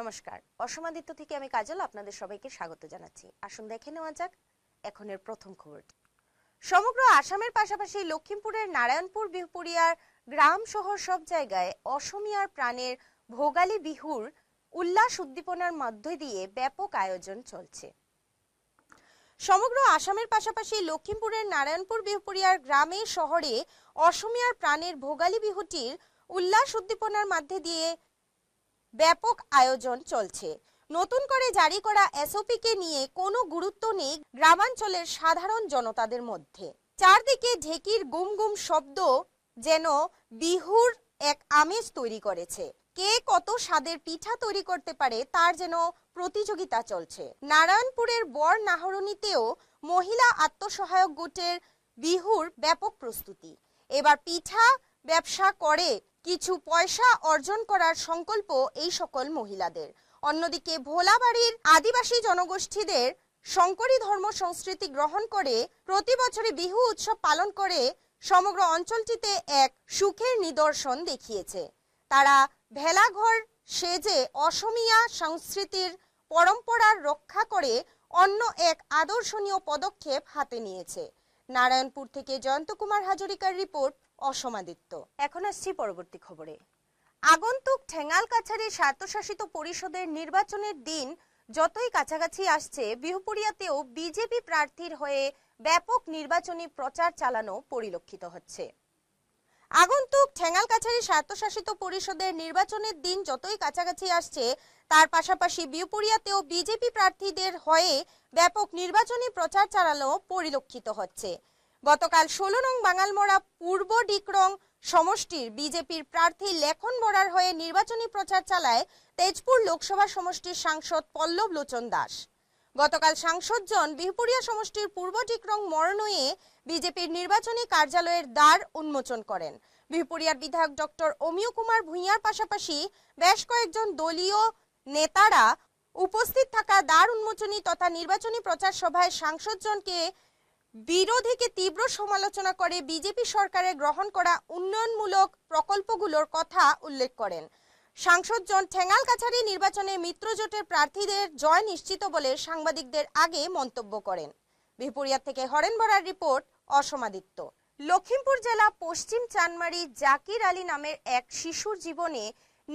নমস্কার অসমাদিত্য থেকে আমি কাজল আপনাদের সবাইকে স্বাগত জানাচ্ছি আসুন দেখে নেওয়া যাক এখনের প্রথম খবরটি সমগ্র আসামের পাশাপাশি লক্ষিমপুরের নারায়ণপুর বিহপুরিয়ার গ্রাম শহর সব জায়গায় অসমিয়ার প্রাণের ভোগালী বিহুর উল্লাস উদ্দীপনার মধ্য দিয়ে ব্যাপক আয়োজন চলছে সমগ্র আসামের পাশাপাশি লক্ষিমপুরের নারায়ণপুর বিহপুরিয়ার গ্রামে শহরে অসমিয়ার প্রাণের ভোগালী বিহুটির উল্লাস উদ্দীপনার মধ্যে দিয়ে ব্যাপক আয়োজন চলছে নতুন করে জারি করা এসওপিকে নিয়ে কোনো গুরুত্ব নেই গ্রামাঞ্চলের সাধারণ জনতাদের মধ্যে চারদিকে ঢেকির গুম গুম শব্দ যেন বিহুর এক আমেজ তৈরি করেছে কে কত স্বাদের পিঠা তৈরি করতে পারে তার যেন প্রতিযোগিতা চলছে নারায়ণপুরের বর নাহরণীতেও মহিলা আত্মসহায়ক গোটের বিহুর ব্যাপক প্রস্তুতি এবার পিঠা ব্যবসা করে কিছু পয়সা অর্জন করার সংকল্প এই সকল মহিলাদের অন্যদিকে ভোলাবাড়ির আদিবাসী জনগোষ্ঠীদের শঙ্করী ধর্ম সংস্কৃতি গ্রহণ করে প্রতি বছরই বিহু উৎসব পালন করে সমগ্র অঞ্চলটিতে এক সুখের নিদর্শন দেখিয়েছে তারা ভেলাঘর সেজে অসমিয়া সংস্কৃতির পরম্পরার রক্ষা করে অন্য এক আদর্শনীয় পদক্ষেপ হাতে নিয়েছে নারায়ণপুর থেকে জয়ন্ত কুমার হাজরিকার রিপোর্ট অসমাদিত্য এখন আসছি পরবর্তী খবরে আগন্তুক ঠেঙ্গাল কাছারি স্বায়ত্তশাসিত পরিষদের নির্বাচনের দিন যতই কাছাকাছি আসছে বিহুপুরিয়াতেও বিজেপি প্রার্থীর হয়ে ব্যাপক নির্বাচনী প্রচার চালানো পরিলক্ষিত হচ্ছে আগন্তুক ঠেঙ্গাল কাছারি স্বায়ত্তশাসিত পরিষদের নির্বাচনের দিন যতই কাছাকাছি আসছে তার পাশাপাশি বিহুপুরিয়াতেও বিজেপি প্রার্থীদের হয়ে ব্যাপক নির্বাচনী প্রচার চালানো পরিলক্ষিত হচ্ছে গতকাল ষোলো নং বাঙালমোড়া পূর্ব ডিকরং সমষ্টির বিজেপির প্রার্থী লেখন বরার হয়ে নির্বাচনী প্রচার চালায় তেজপুর লোকসভা সমষ্টির সাংসদ পল্লব লোচন দাস গতকাল সাংসদজন বিহপুরিয়া সমষ্টির পূর্ব ডিকরং মরণয়ে বিজেপির নির্বাচনী কার্যালয়ের দ্বার উন্মোচন করেন বিহপুরিয়ার বিধায়ক ডক্টর অমিয় কুমার ভূঁইয়ার পাশাপাশি বেশ কয়েকজন দলীয় নেতারা উপস্থিত থাকা দ্বার উন্মোচনী তথা নির্বাচনী প্রচার সভায় সাংসদজনকে বিরোধীকে তীব্র সমালোচনা করে বিজেপি সরকারের গ্রহণ করা উন্নয়নমূলক প্রকল্পগুলোর কথা উল্লেখ করেন সাংসদ জন ঠেঙ্গাল কাছারি নির্বাচনে মিত্রজোটের প্রার্থীদের জয় নিশ্চিত বলে সাংবাদিকদের আগে মন্তব্য করেন বিহপুরিয়া থেকে হরেন বরার রিপোর্ট অসমাদিত্য লক্ষিমপুর জেলা পশ্চিম চানমারি জাকির আলী নামের এক শিশুর জীবনে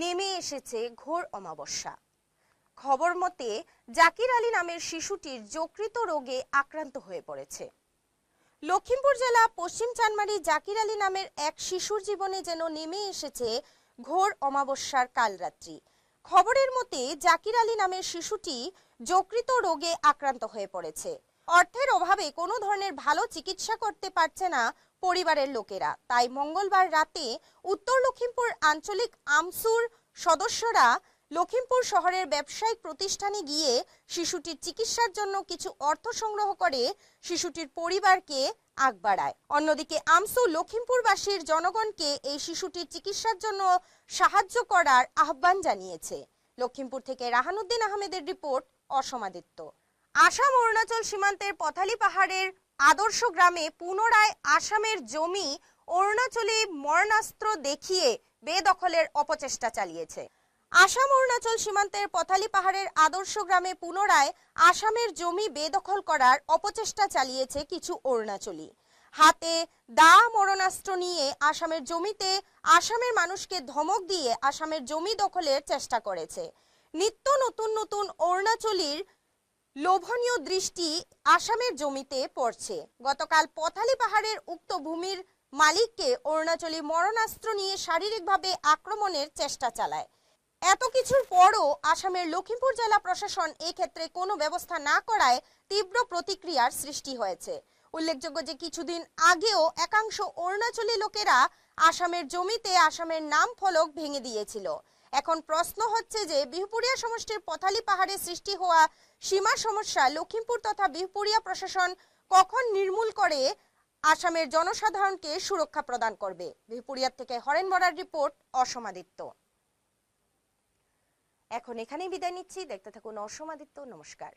নেমে এসেছে ঘোর অমাবস্যা খবর মতে জাকির আলী নামের শিশুটির যকৃত রোগে আক্রান্ত হয়ে পড়েছে লখিমপুর জেলা পশ্চিম চানমারি জাকির আলী নামের এক শিশুর জীবনে যেন নেমে এসেছে ঘোর অমাবস্যার কালরাত্রি খবরের মতে জাকির আলী নামের শিশুটি যকৃত রোগে আক্রান্ত হয়ে পড়েছে অর্থের অভাবে কোনো ধরনের ভালো চিকিৎসা করতে পারছে না পরিবারের লোকেরা তাই মঙ্গলবার রাতে উত্তর লখিমপুর আঞ্চলিক আমসুর সদস্যরা লখিমপুর শহরের ব্যবসায়িক প্রতিষ্ঠানে গিয়ে শিশুটির চিকিৎসার জন্য কিছু অর্থ সংগ্রহ করে শিশুটির পরিবারকে আগ বাড়ায় অন্যদিকে আমসু লখিমপুরবাসীর জনগণকে এই শিশুটির চিকিৎসার জন্য সাহায্য করার আহ্বান জানিয়েছে লখিমপুর থেকে রাহানুদ্দিন আহমেদের রিপোর্ট অসমাদিত্য আসাম অরুণাচল সীমান্তের পথালি পাহাড়ের আদর্শ গ্রামে পুনরায় আসামের জমি অরুণাচলে মরণাস্ত্র দেখিয়ে বেদখলের অপচেষ্টা চালিয়েছে আসাম অরুণাচল সীমান্তের পথালি পাহাড়ের আদর্শ গ্রামে পুনরায় আসামের জমি বেদখল করার অপচেষ্টা চালিয়েছে কিছু অরুণাচলী হাতে দা মরণাস্ত্র নিয়ে আসামের জমিতে আসামের মানুষকে ধমক দিয়ে আসামের জমি দখলের চেষ্টা করেছে নিত্য নতুন নতুন অরুণাচলীর লোভনীয় দৃষ্টি আসামের জমিতে পড়ছে গতকাল পথালি পাহাড়ের উক্ত ভূমির মালিককে অরুণাচলী মরণাস্ত্র নিয়ে শারীরিকভাবে আক্রমণের চেষ্টা চালায় এত কিছুর পরও আসামের লখিমপুর জেলা প্রশাসন এক্ষেত্রে কোনো ব্যবস্থা না করায় তীব্র প্রতিক্রিয়ার সৃষ্টি হয়েছে উল্লেখযোগ্য যে কিছুদিন আগেও একাংশ অরুণাচলী লোকেরা আসামের জমিতে আসামের নাম ফলক ভেঙে দিয়েছিল এখন প্রশ্ন হচ্ছে যে বিহপুরিয়া সমষ্টির পথালি পাহাড়ে সৃষ্টি হওয়া সীমা সমস্যা লক্ষ্মীপুর তথা বিহপুরিয়া প্রশাসন কখন নির্মূল করে আসামের জনসাধারণকে সুরক্ষা প্রদান করবে বিহপুরিয়ার থেকে হরেন বরার রিপোর্ট অসমাদিত্য এখন এখানেই বিদায় নিচ্ছি দেখতে থাকুন অসমাদিত্য নমস্কার